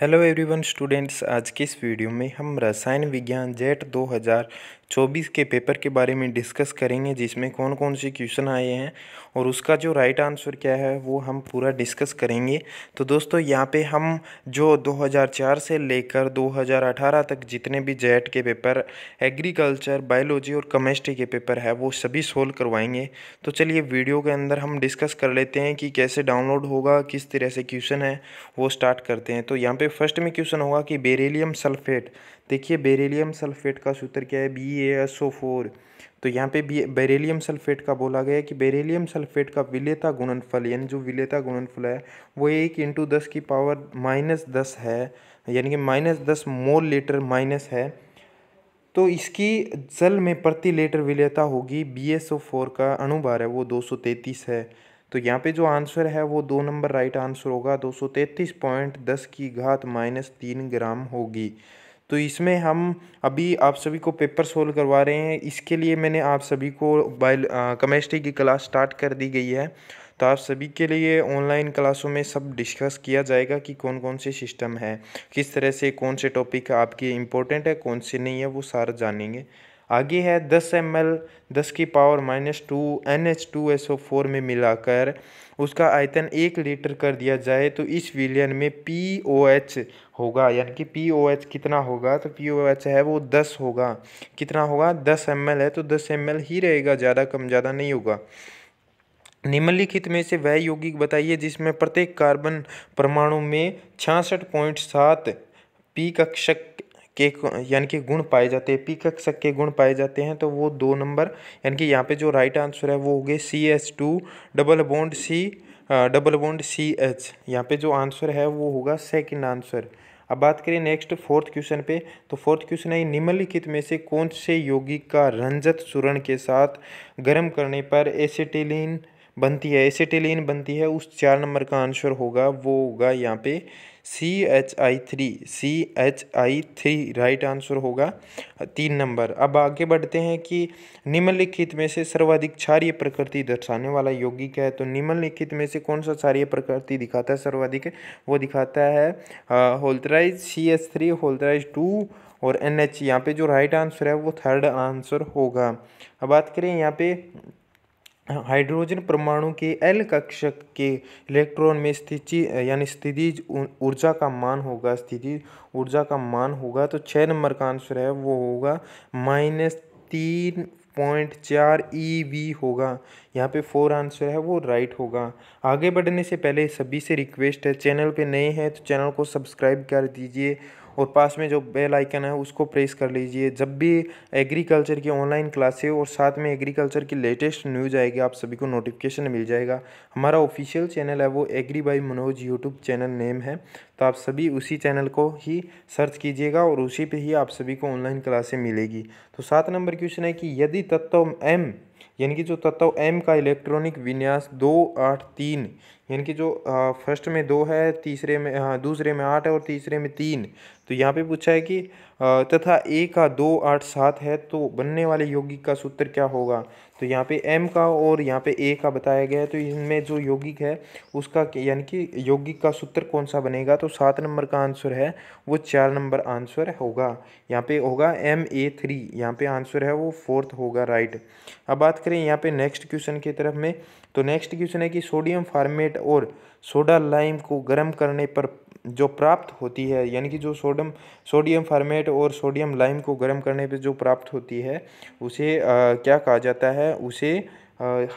hello everyone students आज के इस वीडियो में हम रसायन विज्ञान जेट चौबीस के पेपर के बारे में डिस्कस करेंगे जिसमें कौन कौन से क्वेश्चन आए हैं और उसका जो राइट आंसर क्या है वो हम पूरा डिस्कस करेंगे तो दोस्तों यहाँ पे हम जो 2004 से लेकर 2018 तक जितने भी जेट के पेपर एग्रीकल्चर बायोलॉजी और केमिस्ट्री के पेपर है वो सभी सोल्व करवाएंगे तो चलिए वीडियो के अंदर हम डिस्कस कर लेते हैं कि कैसे डाउनलोड होगा किस तरह से क्वेश्चन है वो स्टार्ट करते हैं तो यहाँ पर फर्स्ट में क्वेश्चन होगा कि बेरेलीम सल्फेट देखिए बेरेलीम सल्फेट का सूत्र क्या है B A S O four तो यहाँ पे बी बेरेलीम सल्फेट का बोला गया कि बेरेलीम सल्फेट का विलेता गुणनफल यानी जो विलेता गुणनफल है वो एक इंटू दस की पावर माइनस दस है यानी कि माइनस दस मोल लीटर माइनस है तो इसकी जल में प्रति लीटर विलेता होगी बी एस ओ फोर का अनुभार है वो दो सौ तैंतीस है तो यहाँ पे जो आंसर है वो दो नंबर राइट आंसर होगा दो सौ पॉइंट दस की घात माइनस तीन ग्राम होगी तो इसमें हम अभी आप सभी को पेपर सोल्व करवा रहे हैं इसके लिए मैंने आप सभी को बायो केमिस्ट्री की क्लास स्टार्ट कर दी गई है तो आप सभी के लिए ऑनलाइन क्लासों में सब डिस्कस किया जाएगा कि कौन कौन से सिस्टम है किस तरह से कौन से टॉपिक आपके इम्पोर्टेंट है कौन से नहीं है वो सारा जानेंगे आगे है दस एम एल दस की power minus two N H two S O four में मिलाकर उसका आयतन एक लीटर कर दिया जाए तो इस विलियन में पी ओ एच होगा यानी कि पी ओ एच कितना होगा तो पी ओ एच है वो दस होगा कितना होगा दस एम एल है तो दस एम एल ही रहेगा ज़्यादा कम ज़्यादा नहीं होगा निम्नलिखित में से वह यौगिक बताइए जिसमें प्रत्येक कार्बन परमाणु में छियासठ पॉइंट सात पी कक्षक के यानी कि गुण पाए जाते हैं पी कक्षक के गुण पाए जाते हैं तो वो दो नंबर यानी कि यहाँ पे जो राइट आंसर है वो हो गए C H two double bond C double bond C H यहाँ पे जो आंसर है वो होगा सेकंड आंसर अब बात करें नेक्स्ट फोर्थ क्वेश्चन पे तो फोर्थ क्वेश्चन है निम्नलिखित में से कौन से यौगिक का रंजत चूर्ण के साथ गर्म करने पर एसिटिलीन बनती है एसिटिलीन बनती है उस चार नंबर का आंसर होगा वो होगा यहाँ पे C H I three C H I three right answer होगा तीन नंबर अब आगे बढ़ते हैं कि निम्नलिखित में से सर्वाधिक क्षारीय प्रकृति दर्शाने वाला यौगिक है तो निम्नलिखित में से कौन सा क्षारीय प्रकृति दिखाता है सर्वाधिक वो दिखाता है whole thrice C H three whole thrice two और एन एच यहाँ पे जो राइट आंसर है वो थर्ड आंसर होगा अब बात करें यहाँ पे हाइड्रोजन परमाणु के एल कक्षक के इलेक्ट्रॉन में स्थिति यानी स्थिति ऊर्जा का मान होगा स्थिति ऊर्जा का मान होगा तो छः नंबर का आंसर है वो होगा माइनस तीन पॉइंट चार ई e वी होगा यहाँ पे फोर आंसर है वो राइट होगा आगे बढ़ने से पहले सभी से रिक्वेस्ट है चैनल पे नए हैं तो चैनल को सब्सक्राइब कर दीजिए और पास में जो बेल आइकन है उसको प्रेस कर लीजिए जब भी एग्रीकल्चर की ऑनलाइन क्लासें और साथ में एग्रीकल्चर की लेटेस्ट न्यूज़ आएगी आप सभी को नोटिफिकेशन मिल जाएगा हमारा ऑफिशियल चैनल है वो agri by Manoj YouTube channel name है तो आप सभी उसी चैनल को ही सर्च कीजिएगा और उसी पर ही आप सभी को ऑनलाइन क्लासें मिलेगी तो सात नंबर क्वेश्चन है कि यदि तत्व एम यानी कि जो तत्व एम का इलेक्ट्रॉनिक विन्यास दो आठ तीन यानी कि जो फर्स्ट में दो है तीसरे में हाँ, दूसरे में आठ है और तीसरे में तीन तो यहाँ पे पूछा है कि तथा ए का दो आठ सात है तो बनने वाले यौगिक का सूत्र क्या होगा तो यहाँ पे एम का और यहाँ पे ए का बताया गया है तो इनमें जो यौगिक है उसका यानी कि यौगिक का सूत्र कौन सा बनेगा तो सात नंबर का आंसर है वो चार नंबर आंसर होगा यहाँ पे होगा एम ए थ्री यहाँ पे आंसर है वो फोर्थ होगा राइट अब बात करें यहाँ पे नेक्स्ट क्वेश्चन की तरफ में तो नेक्स्ट क्वेश्चन है कि सोडियम फार्मेट और सोडा लाइम को गर्म करने पर जो प्राप्त होती है यानी कि जो सोडम सोडियम फार्मेट और सोडियम लाइम को गर्म करने पर जो प्राप्त होती है उसे आ, क्या कहा जाता है उसे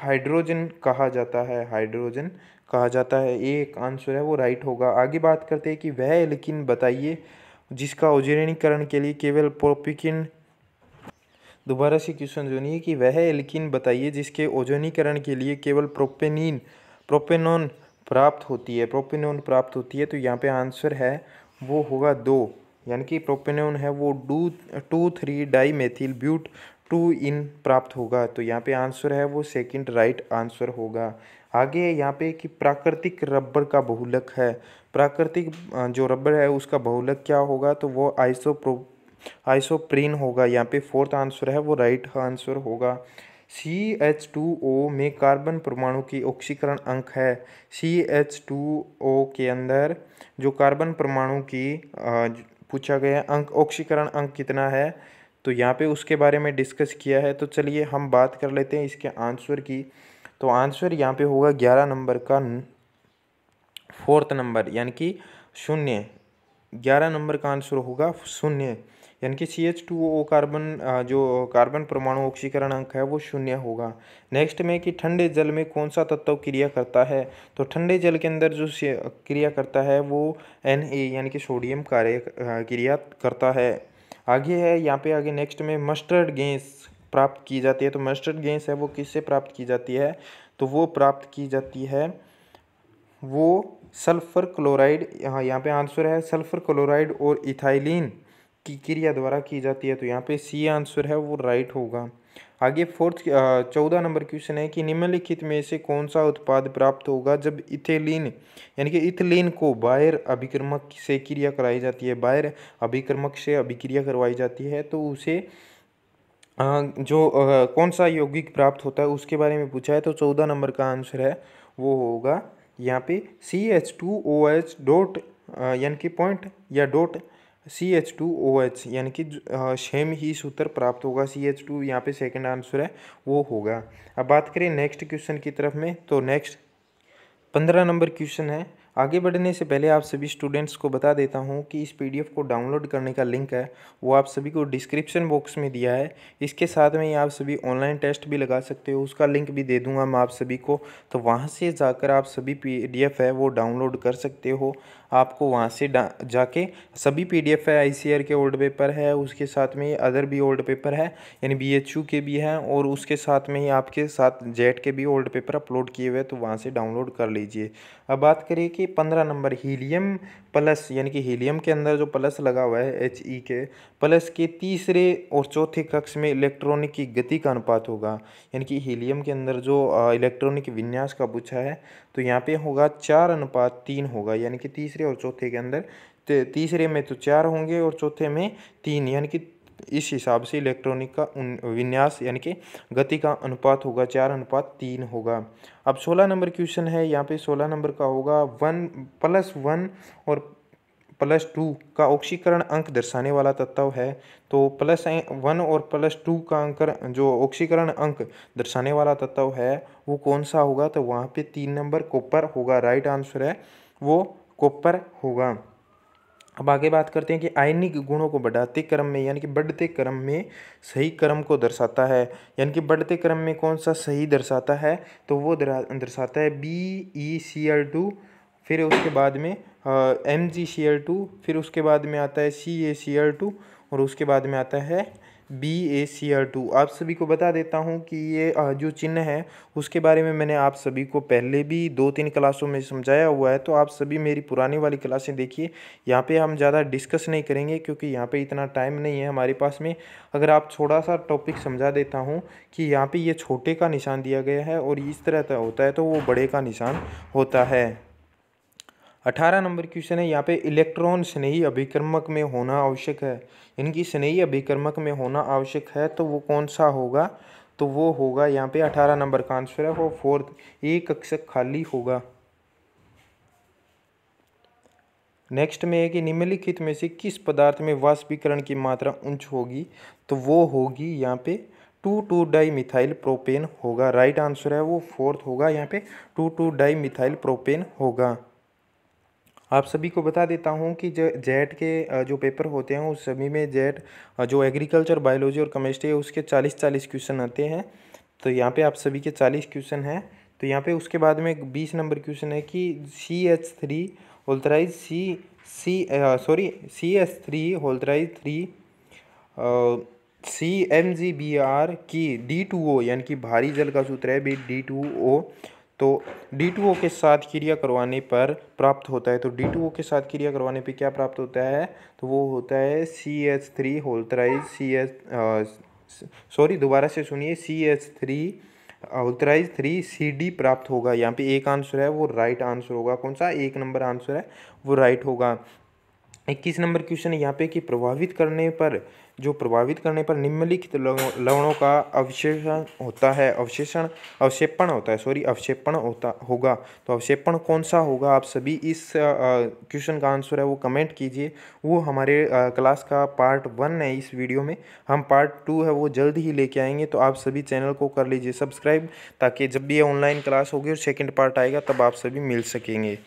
हाइड्रोजन कहा जाता है हाइड्रोजन कहा जाता है एक आंसर है वो राइट होगा आगे बात करते हैं कि वह लेकिन बताइए जिसका उज्जीर्णीकरण के लिए केवल प्रोपिकिन दोबारा से क्वेश्चन जो नहीं है कि वह लेकिन बताइए जिसके ओजोनीकरण के लिए केवल प्रोपेनिन प्रोपेनॉन प्राप्त होती है प्रोपिनोन प्राप्त होती है तो यहाँ पे आंसर है वो होगा दो यानी कि प्रोपिनोन है वो two two three di methyl but two ene प्राप्त होगा तो यहाँ पे आंसर है वो सेकंड राइट आंसर होगा आगे यहाँ पे कि प्राकृतिक रबर का बहुलक है प्राकृतिक जो रबर है उसका बहुलक क्या होगा तो वो आइसो आइसोप्रीन होगा यहाँ पे फोर्थ आंसर है वो राइट आंसर होगा सी एच टू ओ में कार्बन परमाणु की ऑक्सीकरण अंक है सी एच टू ओ के अंदर जो कार्बन परमाणु की पूछा गया अंक ऑक्सीकरण अंक कितना है तो यहाँ पे उसके बारे में डिस्कस किया है तो चलिए हम बात कर लेते हैं इसके आंसर की तो आंसर यहाँ पे होगा ग्यारह नंबर का फोर्थ नंबर यानी कि शून्य ग्यारह नंबर का आंसर होगा शून्य यानी कि C H two O carbon जो कार्बन परमाणु ऑक्सीकरण अंक है वो शून्य होगा नेक्स्ट में कि ठंडे जल में कौन सा तत्व क्रिया करता है तो ठंडे जल के अंदर जो क्रिया करता है वो एन ए यानी कि सोडियम कार्य क्रिया करता है आगे है यहाँ पे आगे नेक्स्ट में मस्टर्ड गैस प्राप्त की जाती है तो मस्टर्ड गैस है वो किससे प्राप्त की जाती है तो वो प्राप्त की जाती है वो सल्फर क्लोराइड यहाँ यहाँ पे आंसर है सल्फर क्लोराइड और इथाइलिन की क्रिया द्वारा की जाती है तो यहाँ पे सी आंसर है वो राइट होगा आगे फोर्थ चौदह नंबर क्वेश्चन है कि निम्नलिखित में से कौन सा उत्पाद प्राप्त होगा जब इथेलिन यानी कि इथेलिन को बाहर अभिक्रमक से क्रिया कराई जाती है बाहर अभिक्रमक से अभिक्रिया करवाई जाती है तो उसे जो कौन सा यौगिक प्राप्त होता है उसके बारे में पूछा है तो चौदह नंबर का आंसर है वो होगा यहाँ पे C H two O H dot यानी कि पॉइंट या dot C H two O H यानी कि सेम ही सूत्र प्राप्त होगा सी एच टू यहाँ पे सेकेंड आंसर है वो होगा अब बात करें नेक्स्ट क्वेश्चन की तरफ में तो नेक्स्ट पंद्रह नंबर क्वेश्चन है आगे बढ़ने से पहले आप सभी स्टूडेंट्स को बता देता हूँ कि इस पीडीएफ को डाउनलोड करने का लिंक है वो आप सभी को डिस्क्रिप्शन बॉक्स में दिया है इसके साथ में ही आप सभी ऑनलाइन टेस्ट भी लगा सकते हो उसका लिंक भी दे दूँगा मैं आप सभी को तो वहाँ से जाकर आप सभी पी है वो डाउनलोड कर सकते हो आपको वहाँ से जाके सभी पी है आई के ओल्ड पेपर है उसके साथ में अदर भी ओल्ड पेपर है यानी बी के भी हैं और उसके साथ में ही आपके साथ जेट के भी ओल्ड पेपर अपलोड किए हुए तो वहाँ से डाउनलोड कर लीजिए अब बात करिए कि कि पंद्रह नंबर हीलियम प्लस यानी कि हीलियम के अंदर जो प्लस लगा हुआ है एच ई के प्लस के तीसरे और चौथे कक्ष में इलेक्ट्रॉनिक की गति का अनुपात होगा यानी कि हीलियम के अंदर जो इलेक्ट्रॉनिक विन्यास का पूछा है तो यहाँ पे होगा चार अनुपात तीन होगा यानी कि तीसरे और चौथे के अंदर तीसरे में तो चार होंगे और चौथे में तीन यानी कि इस हिसाब से इलेक्ट्रॉनिक का विन्यास यानी कि गति का अनुपात होगा चार अनुपात तीन होगा अब सोलह नंबर क्वेश्चन है यहाँ पे सोलह नंबर का होगा वन प्लस वन और प्लस टू का ऑक्सीकरण अंक दर्शाने वाला तत्व है तो प्लस वन और प्लस टू का अंक जो ऑक्सीकरण अंक दर्शाने वाला तत्व है वो कौन सा होगा तो वहाँ पर तीन नंबर कॉपर होगा राइट आंसर है वो कॉपर होगा अब आगे बात करते हैं कि आयनिक गुणों को बढ़ाते क्रम में यानी कि बढ़ते क्रम में सही क्रम को दर्शाता है यानी कि बढ़ते क्रम में कौन सा सही दर्शाता है तो वो दर्शाता है B E C L two फिर उसके बाद में M G C L two फिर उसके बाद में आता है सी ए सी एल टू और उसके बाद में आता है B A C R two आप सभी को बता देता हूँ कि ये जो चिन्ह है उसके बारे में मैंने आप सभी को पहले भी दो तीन क्लासों में समझाया हुआ है तो आप सभी मेरी पुरानी वाली क्लासें देखिए यहाँ पे हम ज़्यादा डिस्कस नहीं करेंगे क्योंकि यहाँ पे इतना टाइम नहीं है हमारे पास में अगर आप थोड़ा सा टॉपिक समझा देता हूँ कि यहाँ पर ये छोटे का निशान दिया गया है और इस तरह होता है तो वो बड़े का निशान होता है अठारह नंबर क्वेश्चन है यहाँ पे इलेक्ट्रॉन स्नेही अभिक्रमक में होना आवश्यक है इनकी स्नेही अभिक्रमक में होना आवश्यक है तो वो कौन सा होगा तो वो होगा यहाँ पे अठारह नंबर का आंसर है वो फोर्थ एक कक्षक खाली होगा नेक्स्ट में है कि निम्नलिखित में से किस पदार्थ में वाष्पीकरण की मात्रा उंच होगी तो वो होगी यहाँ पे two two di methyl propane होगा राइट आंसर है वो फोर्थ होगा यहाँ पे two two di methyl propane होगा आप सभी को बता देता हूँ कि जो जेट के जो पेपर होते हैं उस सभी में जेट जो एग्रीकल्चर बायोलॉजी और केमिस्ट्री है उसके चालीस चालीस क्वेश्चन आते हैं तो यहाँ पे आप सभी के चालीस क्वेश्चन हैं तो यहाँ पे उसके बाद में बीस नंबर क्वेश्चन है कि C H three whole thrice C C sorry C H three whole thrice three C M G B R की डी टू ओ यानी कि भारी जल का सूत्र है बी डी टू ओ तो डी टू ओ के साथ क्रिया करवाने पर प्राप्त होता है तो डी टू ओ के साथ क्रिया करवाने पर क्या प्राप्त होता है तो वो होता है C H three whole thrice C H sorry दोबारा से सुनिए C H three whole thrice three C D प्राप्त होगा यहाँ पे एक आंसर है वो राइट आंसर होगा कौन सा एक नंबर आंसर है वो राइट होगा इक्कीस नंबर क्वेश्चन है यहाँ पे कि प्रभावित करने पर जो प्रभावित करने पर निम्नलिखित लवणों का अवशेषण होता है अवशेषण अवक्षेपण होता है सॉरी अवक्षेपण होता होगा तो अवक्षेपण कौन सा होगा आप सभी इस क्वेश्चन का आंसर है वो कमेंट कीजिए वो हमारे आ, क्लास का पार्ट वन है इस वीडियो में हम पार्ट टू है वो जल्द ही लेके आएंगे तो आप सभी चैनल को कर लीजिए सब्सक्राइब ताकि जब भी ये ऑनलाइन क्लास होगी और सेकेंड पार्ट आएगा तब आप सभी मिल सकेंगे